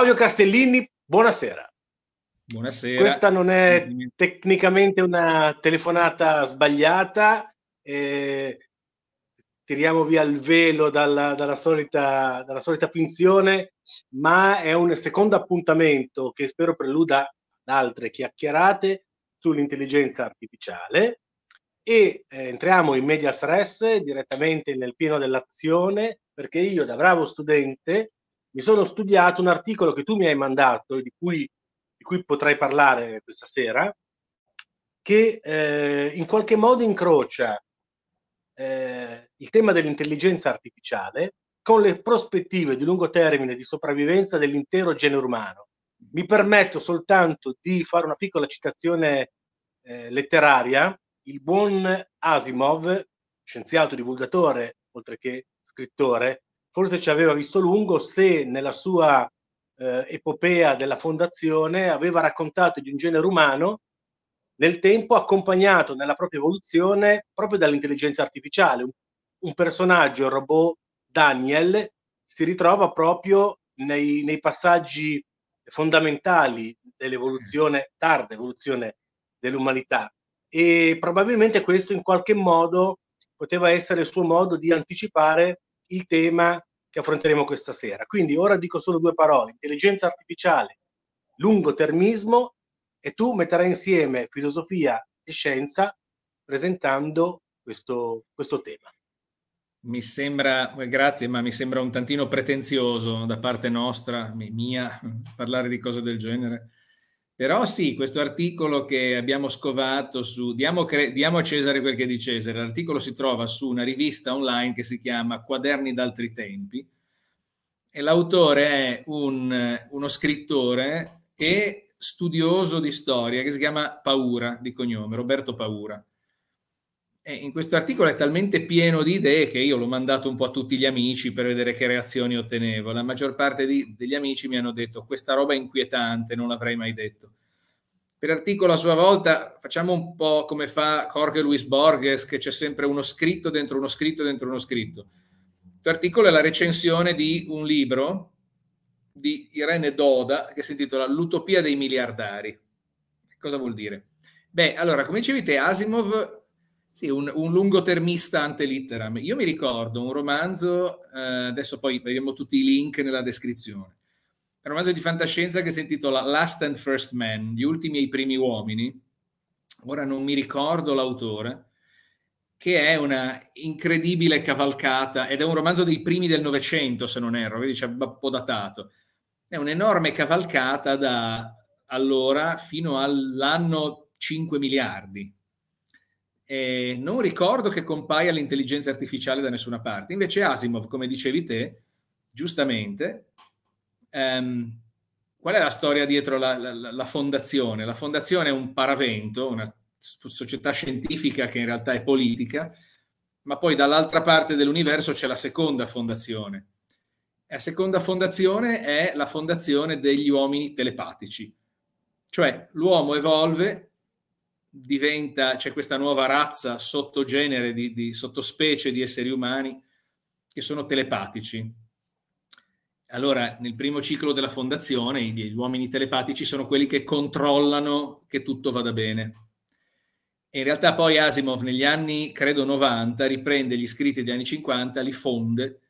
Claudio Castellini, buonasera. Buonasera. Questa non è tecnicamente una telefonata sbagliata, eh, tiriamo via il velo dalla, dalla, solita, dalla, solita, pinzione, ma è un secondo appuntamento che spero preluda ad altre chiacchierate sull'intelligenza artificiale e eh, entriamo in media stress direttamente nel pieno dell'azione perché io da bravo studente mi sono studiato un articolo che tu mi hai mandato e di cui, di cui potrei parlare questa sera, che eh, in qualche modo incrocia eh, il tema dell'intelligenza artificiale con le prospettive di lungo termine di sopravvivenza dell'intero genere umano. Mi permetto soltanto di fare una piccola citazione eh, letteraria. Il buon Asimov, scienziato divulgatore, oltre che scrittore, forse ci aveva visto lungo se nella sua eh, epopea della fondazione aveva raccontato di un genere umano nel tempo accompagnato nella propria evoluzione proprio dall'intelligenza artificiale. Un, un personaggio, il robot Daniel, si ritrova proprio nei, nei passaggi fondamentali dell'evoluzione, tarda evoluzione dell'umanità. E probabilmente questo in qualche modo poteva essere il suo modo di anticipare il tema che affronteremo questa sera. Quindi ora dico solo due parole, intelligenza artificiale, lungo termismo e tu metterai insieme filosofia e scienza presentando questo, questo tema. Mi sembra, eh, grazie, ma mi sembra un tantino pretenzioso da parte nostra, mia, parlare di cose del genere. Però sì, questo articolo che abbiamo scovato su diamo, cre, diamo, a Cesare quel che è di Cesare, l'articolo si trova su una rivista online che si chiama Quaderni d'altri tempi e l'autore è un, uno scrittore e studioso di storia che si chiama Paura di cognome, Roberto Paura. E eh, in questo articolo è talmente pieno di idee che io l'ho mandato un po' a tutti gli amici per vedere che reazioni ottenevo. La maggior parte di, degli amici mi hanno detto questa roba è inquietante, non l'avrei mai detto. Per articolo a sua volta facciamo un po' come fa Jorge Luis Borges, che c'è sempre uno scritto dentro uno scritto dentro uno scritto. Questo articolo è la recensione di un libro di Irene Doda che si intitola L'utopia dei miliardari. Cosa vuol dire? Beh, allora, come dicevi te, Asimov sì, un, un termista ante litteram. Io mi ricordo un romanzo, eh, adesso poi vediamo tutti i link nella descrizione, un romanzo di fantascienza che si intitola Last and First Men, gli ultimi e i primi uomini, ora non mi ricordo l'autore, che è una incredibile cavalcata ed è un romanzo dei primi del Novecento, se non erro, vedi, c'è un po' datato. È un'enorme cavalcata da allora fino all'anno 5 miliardi, eh, non ricordo che compaia l'intelligenza artificiale da nessuna parte. Invece Asimov, come dicevi te, giustamente, ehm, qual è la storia dietro la, la, la, fondazione? La fondazione è un paravento, una società scientifica che in realtà è politica, ma poi dall'altra parte dell'universo c'è la seconda fondazione. La seconda fondazione è la fondazione degli uomini telepatici, cioè l'uomo evolve diventa, c'è questa nuova razza sottogenere, di, di sottospecie di esseri umani che sono telepatici. Allora, nel primo ciclo della fondazione, gli uomini telepatici sono quelli che controllano che tutto vada bene. E in realtà poi Asimov negli anni, credo, 90, riprende gli scritti degli anni 50, li fonde,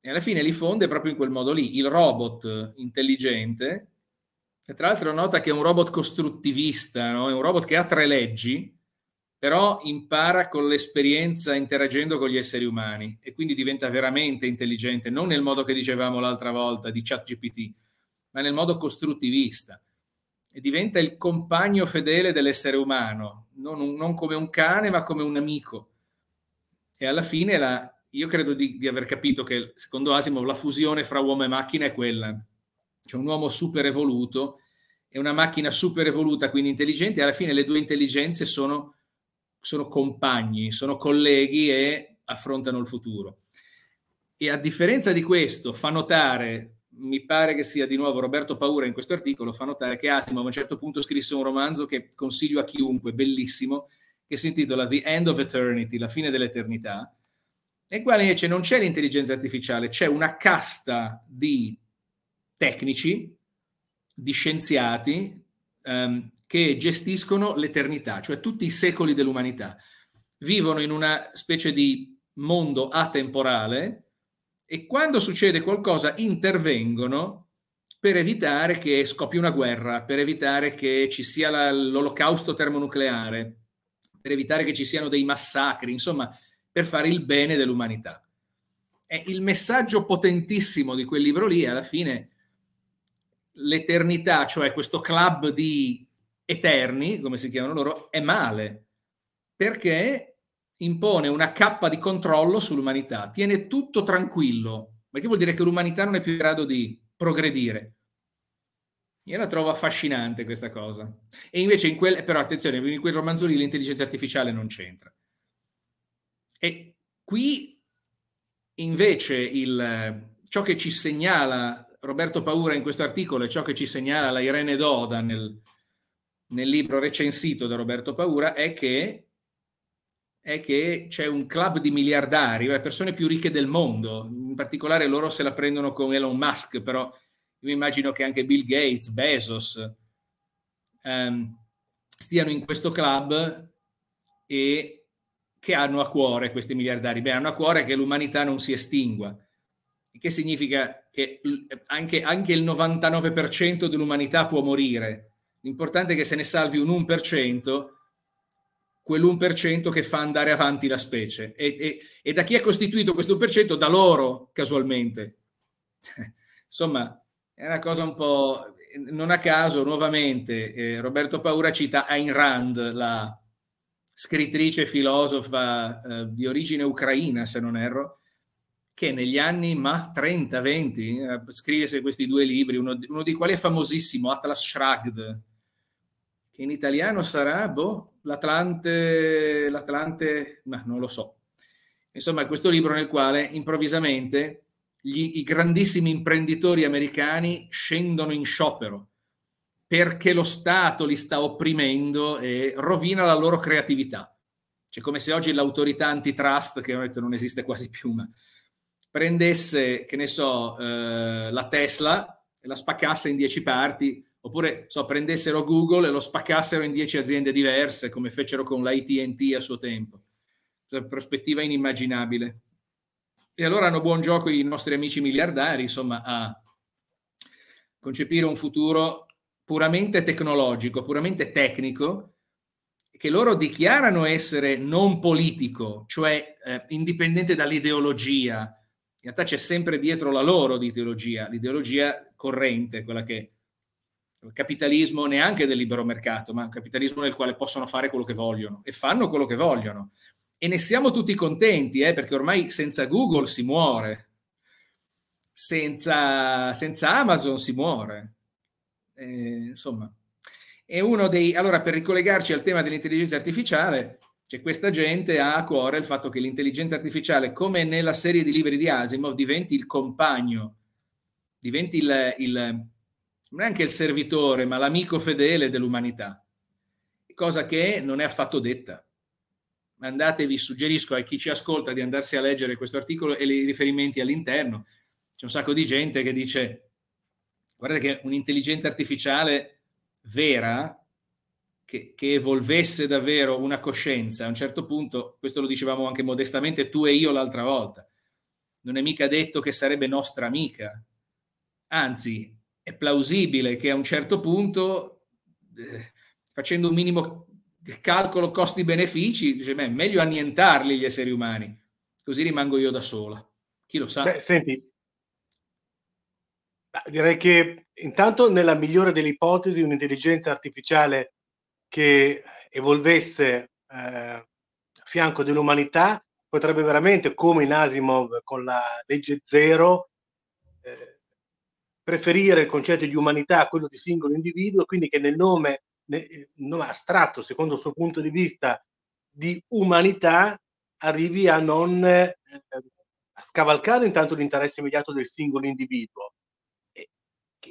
e alla fine li fonde proprio in quel modo lì. Il robot intelligente e tra l'altro nota che è un robot costruttivista, no? è un robot che ha tre leggi, però impara con l'esperienza interagendo con gli esseri umani e quindi diventa veramente intelligente, non nel modo che dicevamo l'altra volta di ChatGPT, ma nel modo costruttivista. E diventa il compagno fedele dell'essere umano, non, un, non come un cane, ma come un amico. E alla fine la, io credo di, di aver capito che, secondo Asimo, la fusione fra uomo e macchina è quella, cioè un uomo super evoluto e una macchina super evoluta, quindi intelligente, alla fine le due intelligenze sono, sono compagni, sono colleghi e affrontano il futuro. E a differenza di questo, fa notare, mi pare che sia di nuovo Roberto Paura in questo articolo, fa notare che Asimov a un certo punto scrisse un romanzo che consiglio a chiunque, bellissimo, che si intitola The End of Eternity, la fine dell'eternità, nel quale invece non c'è l'intelligenza artificiale, c'è una casta di tecnici, di scienziati ehm, che gestiscono l'eternità, cioè tutti i secoli dell'umanità. Vivono in una specie di mondo atemporale e quando succede qualcosa intervengono per evitare che scoppi una guerra, per evitare che ci sia la, l'olocausto termonucleare, per evitare che ci siano dei massacri, insomma, per fare il bene dell'umanità. E il messaggio potentissimo di quel libro lì, alla fine, l'eternità, cioè questo club di eterni, come si chiamano loro, è male, perché impone una cappa di controllo sull'umanità, tiene tutto tranquillo, perché vuol dire che l'umanità non è più in grado di progredire. Io la trovo affascinante questa cosa. E invece in quel, però attenzione, in quel romanzo lì l'intelligenza artificiale non c'entra. E qui invece il, ciò che ci segnala Roberto Paura in questo articolo e ciò che ci segnala la Irene Doda nel, nel libro recensito da Roberto Paura è che è che c'è un club di miliardari, le persone più ricche del mondo, in particolare loro se la prendono con Elon Musk, però io immagino che anche Bill Gates, Bezos ehm, stiano in questo club e che hanno a cuore questi miliardari? Beh, hanno a cuore che l'umanità non si estingua, che significa che anche, anche il 99% dell'umanità può morire. L'importante è che se ne salvi un 1%, quell'1% che fa andare avanti la specie. E, e, e da chi è costituito questo 1%? Da loro, casualmente. Insomma, è una cosa un po'... Non a caso, nuovamente, eh, Roberto Paura cita Ayn Rand, la scrittrice e filosofa eh, di origine ucraina, se non erro, che negli anni 30-20 eh, scrisse questi due libri, uno, uno, dei quali è famosissimo, Atlas Shrugged, che in italiano sarà boh, l'Atlante, l'Atlante, ma non lo so. Insomma, è questo libro nel quale improvvisamente gli, i grandissimi imprenditori americani scendono in sciopero perché lo Stato li sta opprimendo e rovina la loro creatività. C'è cioè, come se oggi l'autorità antitrust, che non esiste quasi più, ma prendesse, che ne so, eh, la Tesla e la spaccasse in dieci parti, oppure so, prendessero Google e lo spaccassero in dieci aziende diverse, come fecero con la ATT a suo tempo. Cioè, prospettiva inimmaginabile. E allora hanno buon gioco i nostri amici miliardari, insomma, a concepire un futuro puramente tecnologico, puramente tecnico, che loro dichiarano essere non politico, cioè eh, indipendente dall'ideologia, in realtà c'è sempre dietro la loro ideologia, l'ideologia corrente, quella che il capitalismo neanche del libero mercato, ma un capitalismo nel quale possono fare quello che vogliono e fanno quello che vogliono. E ne siamo tutti contenti, eh, perché ormai senza Google si muore, senza, senza Amazon si muore. Eh, insomma, è uno dei... Allora, per ricollegarci al tema dell'intelligenza artificiale, cioè, questa gente ha a cuore il fatto che l'intelligenza artificiale, come nella serie di libri di Asimov, diventi il compagno, diventi il, il non è anche il servitore, ma l'amico fedele dell'umanità, cosa che non è affatto detta. Andatevi, suggerisco a chi ci ascolta di andarsi a leggere questo articolo e i riferimenti all'interno. C'è un sacco di gente che dice, guardate che un'intelligenza artificiale vera che, che, evolvesse davvero una coscienza, a un certo punto, questo lo dicevamo anche modestamente tu e io l'altra volta, non è mica detto che sarebbe nostra amica, anzi è plausibile che a un certo punto, eh, facendo un minimo calcolo costi-benefici, dice, beh, meglio annientarli gli esseri umani, così rimango io da sola. Chi lo sa? Beh, senti, direi che intanto nella migliore delle ipotesi un'intelligenza artificiale che evolvesse eh, a fianco dell'umanità potrebbe veramente, come in Asimov con la legge zero, eh, preferire il concetto di umanità a quello di singolo individuo, quindi che nel nome, nel nome astratto, secondo il suo punto di vista, di umanità arrivi a non eh, a scavalcare intanto l'interesse immediato del singolo individuo,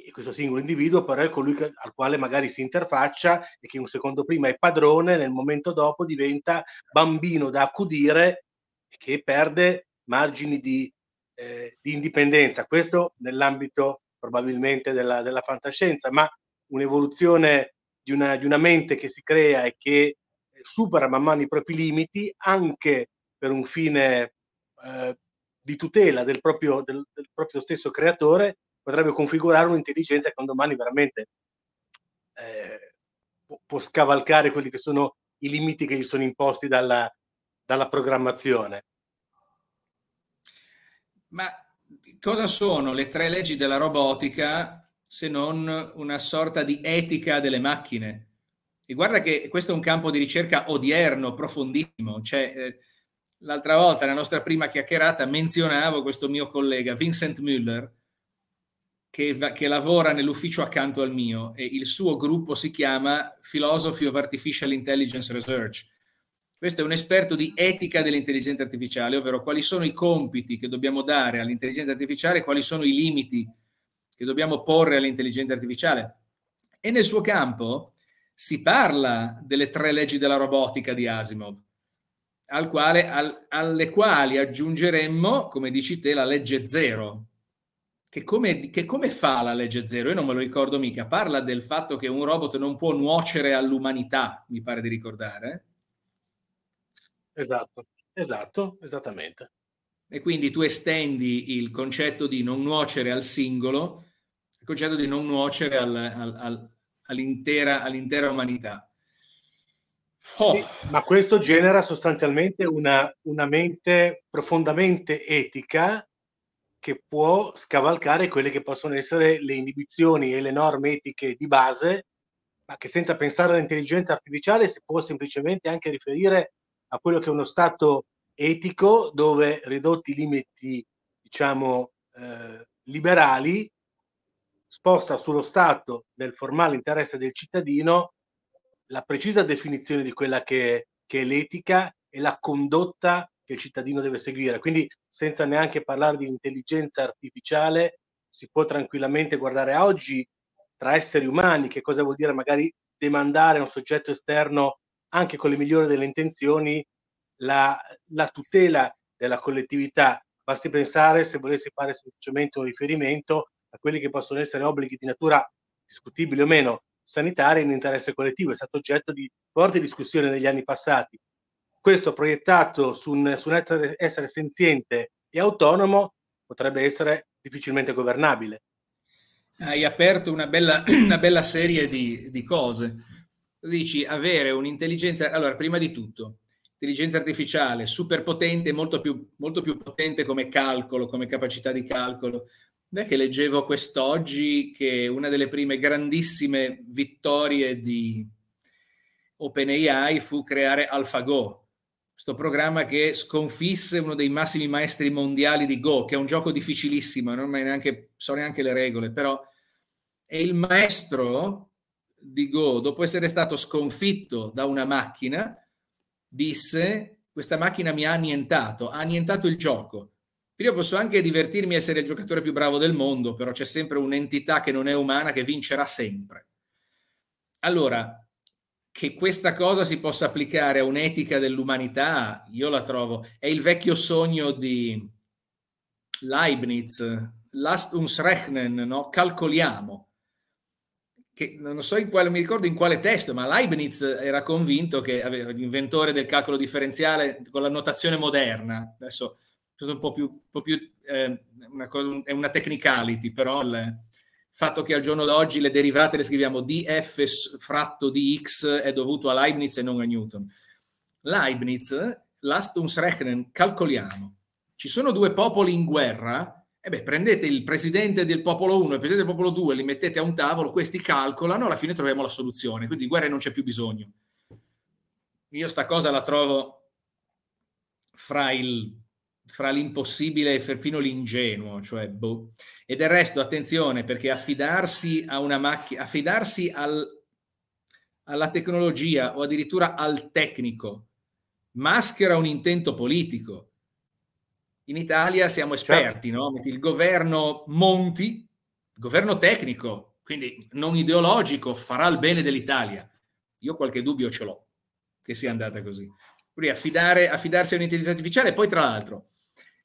che questo singolo individuo però è colui che, al quale magari si interfaccia e che un secondo prima è padrone, nel momento dopo diventa bambino da accudire e che perde margini di, eh, di indipendenza. Questo nell'ambito probabilmente della, della fantascienza, ma un'evoluzione di una, di una mente che si crea e che eh, supera man mano i propri limiti anche per un fine eh, di tutela del proprio, del, del proprio, stesso creatore potrebbe configurare un'intelligenza che un domani veramente eh, può scavalcare quelli che sono i limiti che gli sono imposti dalla, dalla programmazione. Ma cosa sono le tre leggi della robotica se non una sorta di etica delle macchine? E guarda che questo è un campo di ricerca odierno, profondissimo. Cioè, eh, l'altra volta, nella nostra prima chiacchierata, menzionavo questo mio collega Vincent Müller, che, che, lavora nell'ufficio accanto al mio e il suo gruppo si chiama Philosophy of Artificial Intelligence Research. Questo è un esperto di etica dell'intelligenza artificiale, ovvero quali sono i compiti che dobbiamo dare all'intelligenza artificiale quali sono i limiti che dobbiamo porre all'intelligenza artificiale. E nel suo campo si parla delle tre leggi della robotica di Asimov, al quale, al, alle quali aggiungeremmo, come dici te, la legge zero, che come, che come, fa la legge zero? Io non me lo ricordo mica. Parla del fatto che un robot non può nuocere all'umanità, mi pare di ricordare. Esatto, esatto, esattamente. E quindi tu estendi il concetto di non nuocere al singolo, il concetto di non nuocere al, al, al, all'intera, all'intera, umanità. Oh. Sì, ma questo genera sostanzialmente una, una mente profondamente etica che può scavalcare quelle che possono essere le inibizioni e le norme etiche di base, ma che senza pensare all'intelligenza artificiale si può semplicemente anche riferire a quello che è uno stato etico dove ridotti i limiti, diciamo, eh, liberali, sposta sullo stato del formale interesse del cittadino la precisa definizione di quella che, che è l'etica e la condotta che il cittadino deve seguire. Quindi senza neanche parlare di intelligenza artificiale si può tranquillamente guardare oggi tra esseri umani che cosa vuol dire magari demandare a un soggetto esterno anche con le migliori delle intenzioni la, la tutela della collettività. Basti pensare, se volessi fare semplicemente un riferimento, a quelli che possono essere obblighi di natura discutibile o meno sanitaria in interesse collettivo, è stato oggetto di forte discussione negli anni passati questo proiettato su un, su un essere, essere, senziente e autonomo potrebbe essere difficilmente governabile. Hai aperto una bella, una bella serie di, di cose. Dici avere un'intelligenza, allora prima di tutto, intelligenza artificiale super potente, molto più, molto più potente come calcolo, come capacità di calcolo. Non è che leggevo quest'oggi che una delle prime grandissime vittorie di OpenAI fu creare AlphaGo, questo programma che sconfisse uno dei massimi maestri mondiali di Go, che è un gioco difficilissimo, non neanche, so neanche le regole, però è il maestro di Go, dopo essere stato sconfitto da una macchina, disse questa macchina mi ha annientato, ha annientato il gioco. Io posso anche divertirmi a essere il giocatore più bravo del mondo, però c'è sempre un'entità che non è umana che vincerà sempre. Allora, che questa cosa si possa applicare a un'etica dell'umanità, io la trovo, è il vecchio sogno di Leibniz, last uns rechnen, no? calcoliamo. Che non so in quale, mi ricordo in quale testo, ma Leibniz era convinto che aveva l'inventore del calcolo differenziale con la notazione moderna. Adesso questo è un po' più, un po più eh, una, è una technicality, però le, fatto che al giorno d'oggi le derivate le scriviamo df fratto di x è dovuto a Leibniz e non a Newton. Leibniz, l'Astungsrechnen, calcoliamo. Ci sono due popoli in guerra, e eh beh, prendete il presidente del popolo 1 e il presidente del popolo 2, li mettete a un tavolo, questi calcolano, alla fine troviamo la soluzione, quindi di guerra non c'è più bisogno. Io sta cosa la trovo fra il fra l'impossibile e perfino l'ingenuo, cioè boh. E del resto, attenzione, perché affidarsi a una macchina, affidarsi al, alla tecnologia o addirittura al tecnico maschera un intento politico. In Italia siamo certo. esperti, certo. no? Il governo Monti, governo tecnico, quindi non ideologico, farà il bene dell'Italia. Io qualche dubbio ce l'ho che sia andata così. Quindi affidare, affidarsi a un'intelligenza artificiale, poi tra l'altro,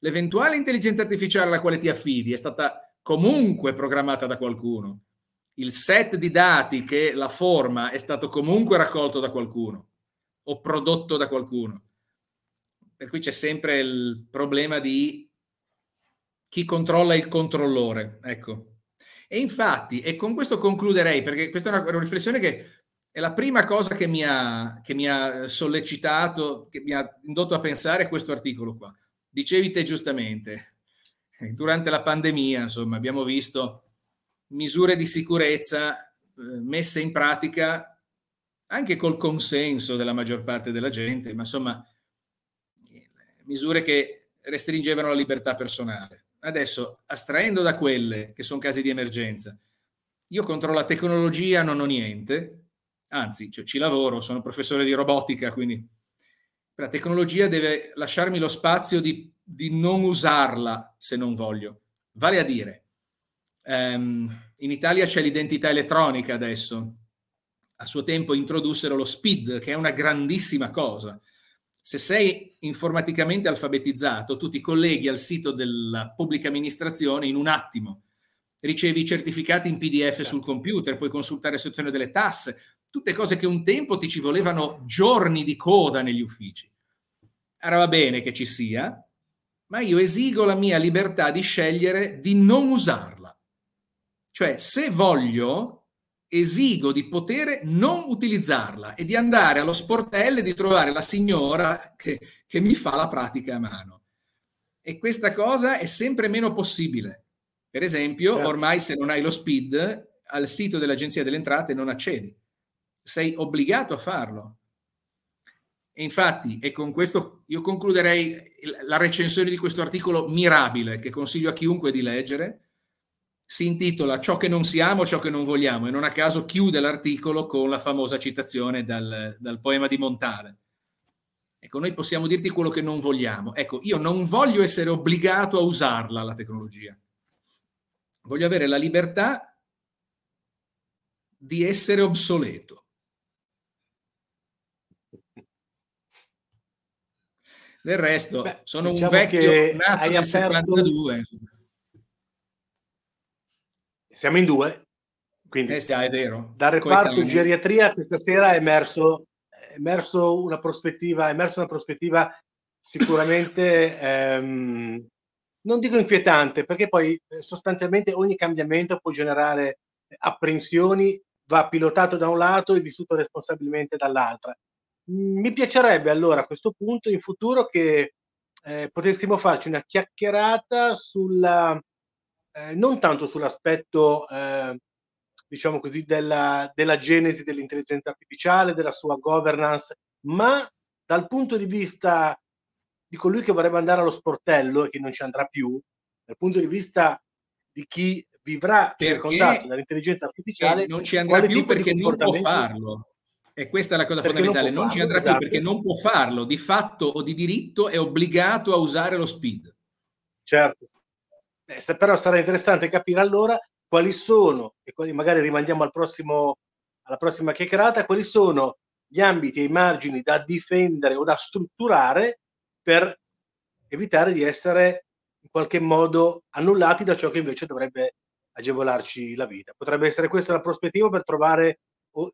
L'eventuale intelligenza artificiale alla quale ti affidi è stata comunque programmata da qualcuno. Il set di dati che la forma è stato comunque raccolto da qualcuno o prodotto da qualcuno. Per cui c'è sempre il problema di chi controlla il controllore. Ecco. E infatti, e con questo concluderei, perché questa è una riflessione che è la prima cosa che mi ha, che mi ha sollecitato, che mi ha indotto a pensare questo articolo qua dicevi te giustamente, eh, durante la pandemia, insomma, abbiamo visto misure di sicurezza eh, messe in pratica anche col consenso della maggior parte della gente, ma insomma, eh, misure che restringevano la libertà personale. Adesso, astraendo da quelle che sono casi di emergenza, io contro la tecnologia non ho niente, anzi, cioè, ci lavoro, sono professore di robotica, quindi la tecnologia deve lasciarmi lo spazio di, di non usarla se non voglio. Vale a dire, ehm, in Italia c'è l'identità elettronica adesso. A suo tempo introdussero lo SPID, che è una grandissima cosa. Se sei informaticamente alfabetizzato, tu ti colleghi al sito della pubblica amministrazione in un attimo. Ricevi i certificati in PDF sul certo. computer, puoi consultare la sezione delle tasse, tutte cose che un tempo ti ci volevano giorni di coda negli uffici. Allora va bene che ci sia, ma io esigo la mia libertà di scegliere di non usarla. Cioè, se voglio, esigo di poter non utilizzarla e di andare allo sportello e di trovare la signora che, che mi fa la pratica a mano. E questa cosa è sempre meno possibile. Per esempio, certo. ormai se non hai lo speed, al sito dell'Agenzia delle Entrate non accedi sei obbligato a farlo. E infatti, e con questo io concluderei la recensione di questo articolo mirabile che consiglio a chiunque di leggere, si intitola Ciò che non siamo, ciò che non vogliamo e non a caso chiude l'articolo con la famosa citazione dal, dal poema di Montale. Ecco, noi possiamo dirti quello che non vogliamo. Ecco, io non voglio essere obbligato a usarla la tecnologia. Voglio avere la libertà di essere obsoleto. Del resto, Beh, sono diciamo un vecchio nato nel 72. Siamo in due, quindi eh sì, è vero. dal reparto Coetano. geriatria questa sera è emerso, è emerso una prospettiva, è emerso una prospettiva sicuramente ehm, non dico inquietante, perché poi eh, sostanzialmente ogni cambiamento può generare apprensioni, va pilotato da un lato e vissuto responsabilmente dall'altra. Mi piacerebbe allora a questo punto in futuro che eh, potessimo farci una chiacchierata sulla, eh, non tanto sull'aspetto, eh, diciamo così, della, della genesi dell'intelligenza artificiale, della sua governance, ma dal punto di vista di colui che vorrebbe andare allo sportello e che non ci andrà più, dal punto di vista di chi vivrà perché circondato dall'intelligenza artificiale, non ci andrà più perché non può farlo. E questa è la cosa perché fondamentale, non, non ci andrà esatto. più perché non può farlo, di fatto o di diritto è obbligato a usare lo speed. Certo, eh, però sarà interessante capire allora quali sono, e quali magari rimandiamo al prossimo, alla prossima chiacchierata, quali sono gli ambiti e i margini da difendere o da strutturare per evitare di essere in qualche modo annullati da ciò che invece dovrebbe agevolarci la vita. Potrebbe essere questa la prospettiva per trovare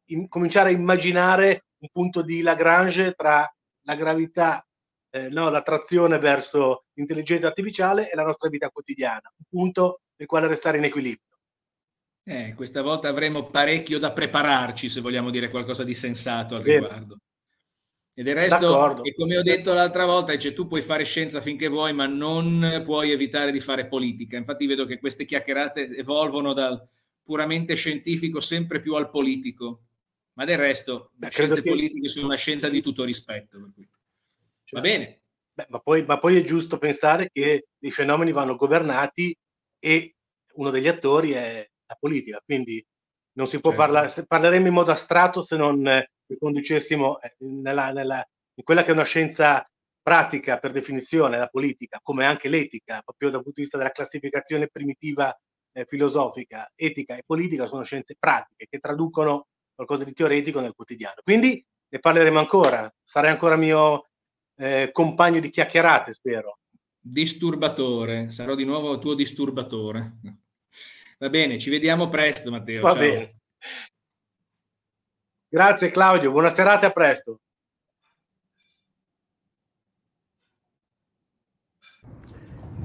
in, cominciare a immaginare un punto di Lagrange tra la gravità, eh, no, la trazione verso l'intelligenza artificiale e la nostra vita quotidiana, un punto nel quale restare in equilibrio. Eh, questa volta avremo parecchio da prepararci se vogliamo dire qualcosa di sensato al riguardo. E del resto, e come ho detto l'altra volta, cioè, tu puoi fare scienza finché vuoi, ma non puoi evitare di fare politica. Infatti vedo che queste chiacchierate evolvono dal, puramente scientifico sempre più al politico, ma del resto Beh, le scienze che... politiche sono una scienza di tutto rispetto. Cioè, Va certo. bene. Beh, ma, poi, ma, poi, è giusto pensare che i fenomeni vanno governati e uno degli attori è la politica, quindi non si può certo. parlare, parleremmo in modo astratto se non eh, conducessimo eh, nella, nella, in quella che è una scienza pratica per definizione, la politica, come anche l'etica, proprio dal punto di vista della classificazione primitiva eh, filosofica, etica e politica sono scienze pratiche che traducono qualcosa di teoretico nel quotidiano. Quindi ne parleremo ancora, sarai ancora mio eh, compagno di chiacchierate, spero. Disturbatore, sarò di nuovo tuo disturbatore. Va bene, ci vediamo presto Matteo. Va Ciao. bene. Grazie Claudio, buona serata e a presto.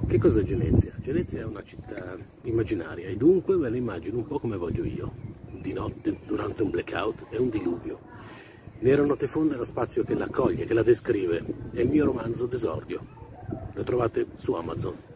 Che cos'è Genezia? Genezia è una città immaginaria e dunque ve la immagino un po' come voglio io, di notte, durante un blackout e un diluvio. Nero Notte Fonda è lo spazio che la accoglie, che la descrive, è il mio romanzo d'esordio. Lo trovate su Amazon.